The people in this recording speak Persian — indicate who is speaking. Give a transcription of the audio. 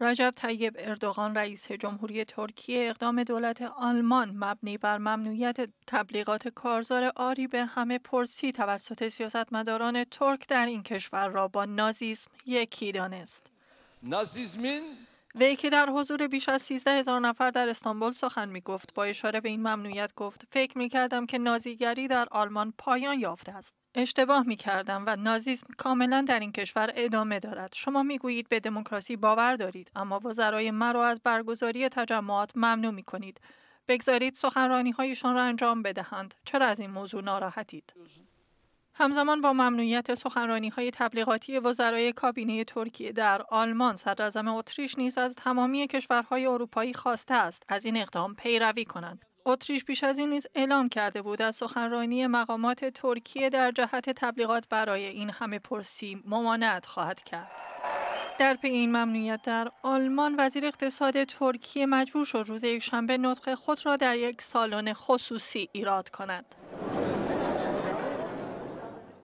Speaker 1: رجب طیب اردوغان رئیس جمهوری ترکیه اقدام دولت آلمان مبنی بر ممنوعیت تبلیغات کارزار آری به همه پرسی توسط سیاستمداران ترک در این کشور را با نازیسم یکی دانست.
Speaker 2: نازیسمین
Speaker 1: وی که در حضور بیش از 13 هزار نفر در استانبول سخن می گفت با اشاره به این ممنوعیت گفت فکر می کردم که نازیگری در آلمان پایان یافته است اشتباه می کردم و نازیسم کاملا در این کشور ادامه دارد شما می گویید به دموکراسی باور دارید اما وزرای مرا از برگزاری تجمعات ممنوع می کنید بگذارید سخنرانی هایشان را انجام بدهند چرا از این موضوع ناراحتید همزمان با ممنوعیت سخنرانی های تبلیغاتی وزرای کابینه ترکیه در آلمان صدراعظم اتریش نیز از تمامی کشورهای اروپایی خواسته است از این اقدام پیروی کنند اتریش پیش از این نیز اعلام کرده بود از سخنرانی مقامات ترکیه در جهت تبلیغات برای این همه پرسی ممانعت خواهد کرد در پی این ممنوعیت در آلمان وزیر اقتصاد ترکیه مجبور شد روز یکشنبه نطق خود را در یک سالن خصوصی ایراد کند